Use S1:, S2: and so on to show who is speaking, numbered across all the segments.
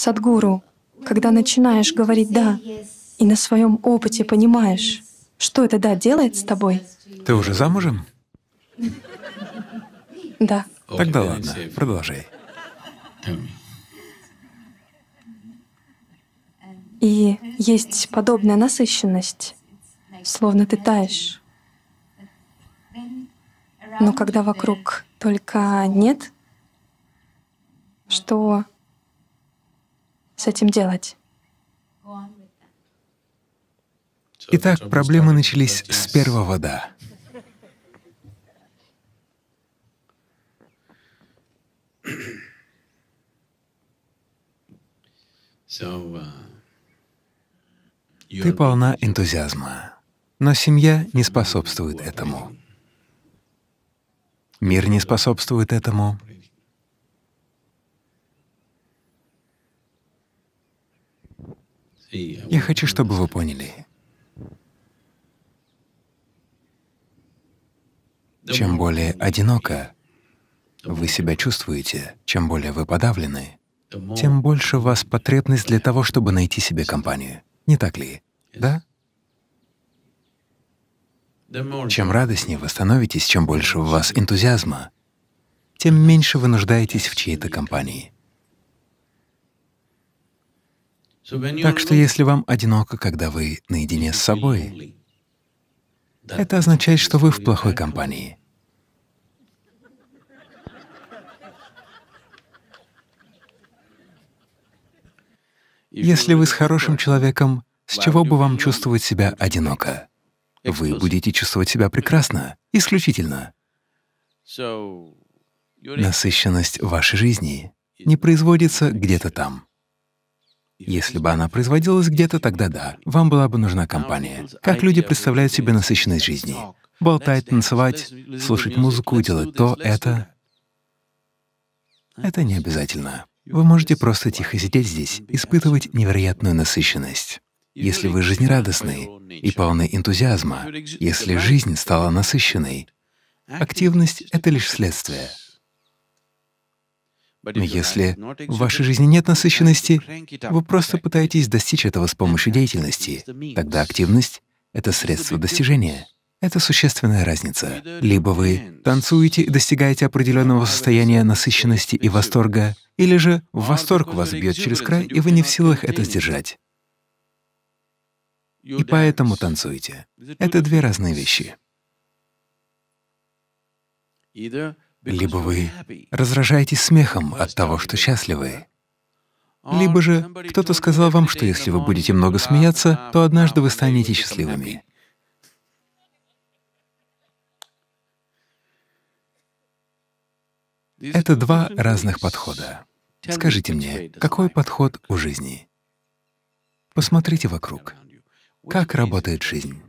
S1: Садгуру, когда начинаешь говорить «да», и на своем опыте понимаешь, что это «да» делает с тобой. Ты уже замужем? Да. Тогда ладно, продолжай. И есть подобная насыщенность, словно ты таешь. Но когда вокруг только нет, что с этим делать. Итак, проблемы начались с первого «да». Ты полна энтузиазма, но семья не способствует этому. Мир не способствует этому, Я хочу, чтобы вы поняли. Чем более одиноко вы себя чувствуете, чем более вы подавлены, тем больше у вас потребность для того, чтобы найти себе компанию. Не так ли? Да? Чем радостнее вы становитесь, чем больше у вас энтузиазма, тем меньше вы нуждаетесь в чьей-то компании. Так что если вам одиноко, когда вы наедине с собой, это означает, что вы в плохой компании. Если вы с хорошим человеком, с чего бы вам чувствовать себя одиноко? Вы будете чувствовать себя прекрасно, исключительно. Насыщенность вашей жизни не производится где-то там. Если бы она производилась где-то, тогда да, вам была бы нужна компания. Как люди представляют себе насыщенность жизни? Болтать, танцевать, слушать музыку, делать то, это... Это не обязательно. Вы можете просто тихо сидеть здесь, испытывать невероятную насыщенность. Если вы жизнерадостны и полны энтузиазма, если жизнь стала насыщенной, активность — это лишь следствие — но если в вашей жизни нет насыщенности, вы просто пытаетесь достичь этого с помощью деятельности. Тогда активность — это средство достижения. Это существенная разница. Либо вы танцуете и достигаете определенного состояния насыщенности и восторга, или же восторг вас бьет через край, и вы не в силах это сдержать. И поэтому танцуете. Это две разные вещи. Либо вы разражаетесь смехом от того, что счастливы. Либо же кто-то сказал вам, что если вы будете много смеяться, то однажды вы станете счастливыми. Это два разных подхода. Скажите мне, какой подход у жизни? Посмотрите вокруг. Как работает жизнь?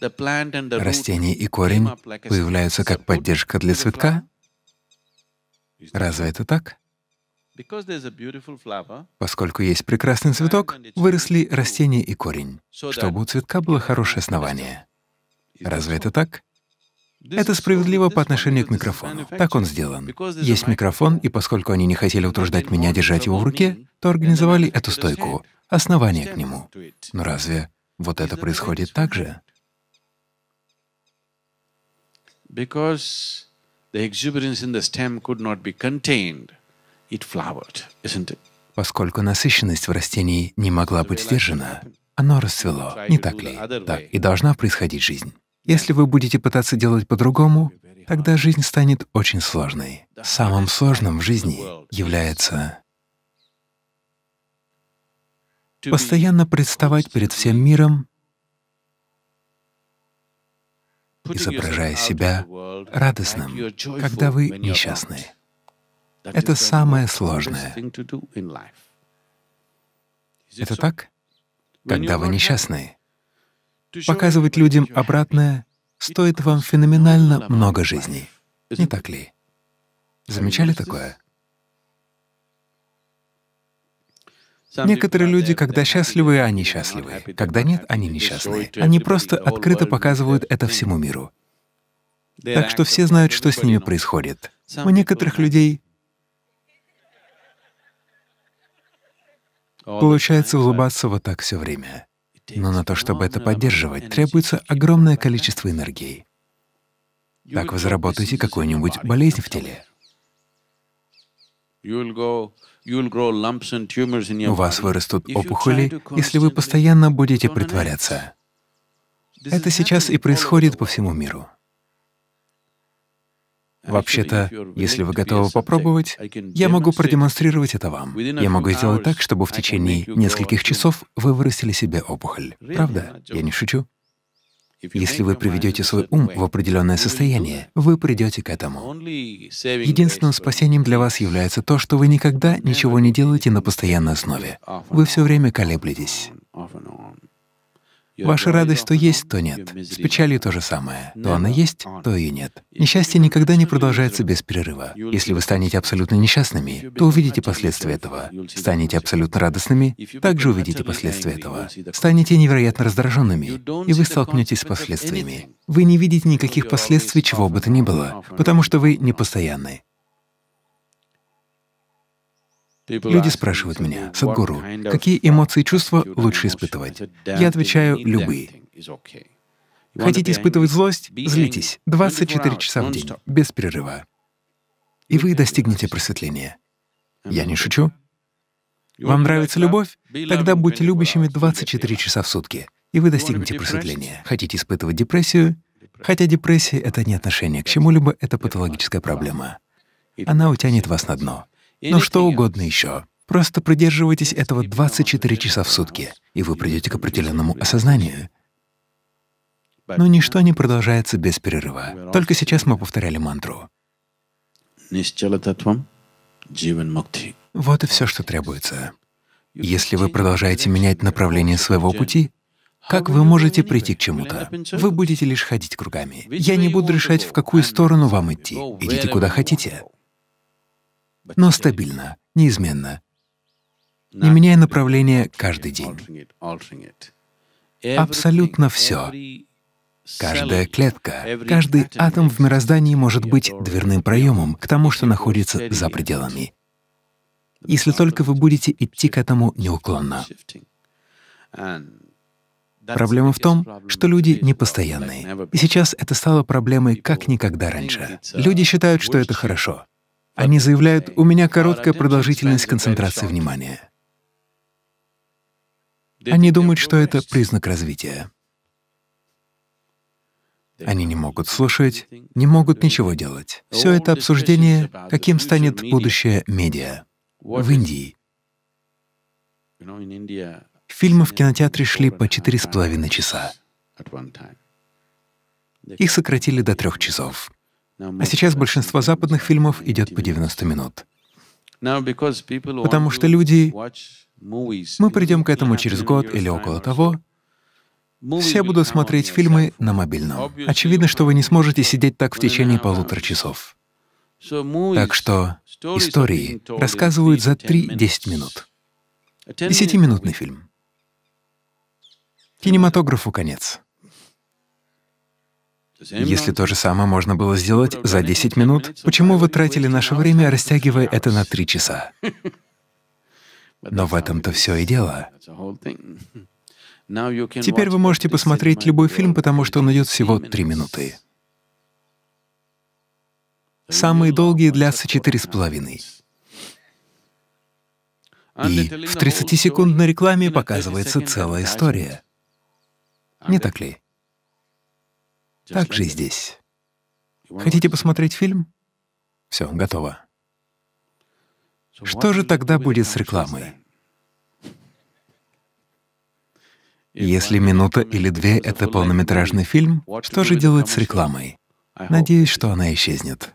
S1: Растение и корень появляются как поддержка для цветка? Разве это так? Поскольку есть прекрасный цветок, выросли растение и корень, чтобы у цветка было хорошее основание. Разве это так? Это справедливо по отношению к микрофону. Так он сделан. Есть микрофон, и поскольку они не хотели утруждать меня держать его в руке, то организовали эту стойку, основание к нему. Но разве вот это происходит так же? because the exuberance in the stem could not be contained, it flowered, isn't it? Поскольку насыщенность в растении не могла быть сдержана, оно расцвело, не так ли? Так, и должна происходить жизнь. Если вы будете пытаться делать по-другому, тогда жизнь станет очень сложной. Самым сложным в жизни является постоянно представать перед всем миром изображая себя радостным, когда вы несчастны. Это самое сложное. Это так? Когда вы несчастны. Показывать людям обратное стоит вам феноменально много жизней. Не так ли? Замечали такое? Некоторые люди, когда счастливы, они счастливы. Когда нет, они несчастны. Они просто открыто показывают это всему миру.
S2: Так что все знают, что с
S1: ними происходит. У некоторых людей получается улыбаться вот так все время. Но на то, чтобы это поддерживать, требуется огромное количество энергии. Так вы заработаете какую-нибудь болезнь в теле. У вас вырастут опухоли, если вы постоянно будете притворяться. Это сейчас и происходит по всему миру. Вообще-то, если вы готовы попробовать, я могу продемонстрировать это вам. Я могу сделать так, чтобы в течение нескольких часов вы вырастили себе опухоль. Правда? Я не шучу. Если вы приведете свой ум в определенное состояние, вы придете к этому. Единственным спасением для вас является то, что вы никогда ничего не делаете на постоянной основе. Вы все время колеблетесь. Ваша радость то есть, то нет. С печалью то же самое. То она есть, то и нет. Несчастье никогда не продолжается без перерыва. Если вы станете абсолютно несчастными, то увидите последствия этого. Станете абсолютно радостными, также увидите последствия этого. Станете невероятно раздраженными, и вы столкнетесь с последствиями. Вы не видите никаких последствий чего бы то ни было, потому что вы непостоянны. Люди спрашивают меня, «Садгуру, какие эмоции и чувства лучше испытывать?» Я отвечаю, «Любые». Хотите испытывать злость? Злитесь 24 часа в день, без перерыва. И вы достигнете просветления. Я не шучу. Вам нравится любовь? Тогда будьте любящими 24 часа в сутки, и вы достигнете просветления. Хотите испытывать депрессию? Хотя депрессия — это не отношение к чему-либо, это патологическая проблема. Она утянет вас на дно ну что угодно еще. Просто придерживайтесь этого 24 часа в сутки, и вы придете к определенному осознанию. Но ничто не продолжается без перерыва. Только сейчас мы повторяли мантру. Вот и все, что требуется. Если вы продолжаете менять направление своего пути, как вы можете прийти к чему-то? Вы будете лишь ходить кругами. Я не буду решать, в какую сторону вам идти. Идите куда хотите но стабильно, неизменно, не меняя направление каждый день. Абсолютно все. Каждая клетка, каждый атом в мироздании может быть дверным проемом к тому, что находится за пределами, если только вы будете идти к этому неуклонно. Проблема в том, что люди непостоянные. И сейчас это стало проблемой как никогда раньше. Люди считают, что это хорошо. Они заявляют, у меня короткая продолжительность концентрации внимания. Они думают, что это признак развития. Они не могут слушать, не могут ничего делать. Все это обсуждение, каким станет будущее медиа в Индии. Фильмы в кинотеатре шли по четыре с половиной часа. Их сократили до трех часов. А сейчас большинство западных фильмов идет по 90 минут. Потому что люди... Мы придем к этому через год или около того. Все будут смотреть фильмы на мобильном. Очевидно, что вы не сможете сидеть так в течение полутора часов. Так что истории рассказывают за 3-10 минут. Десятиминутный фильм. Кинематографу конец. Если то же самое можно было сделать за 10 минут, почему вы тратили наше время, растягивая это на 3 часа? Но в этом-то все и дело. Теперь вы можете посмотреть любой фильм, потому что он идет всего 3 минуты. Самые долгие длятся 4,5. И в 30-секундной рекламе показывается целая история. Не так ли? Так же и здесь. Хотите посмотреть фильм? Все, готово. Что же тогда будет с рекламой? Если минута или две — это полнометражный фильм, что же делать с рекламой? Надеюсь, что она исчезнет.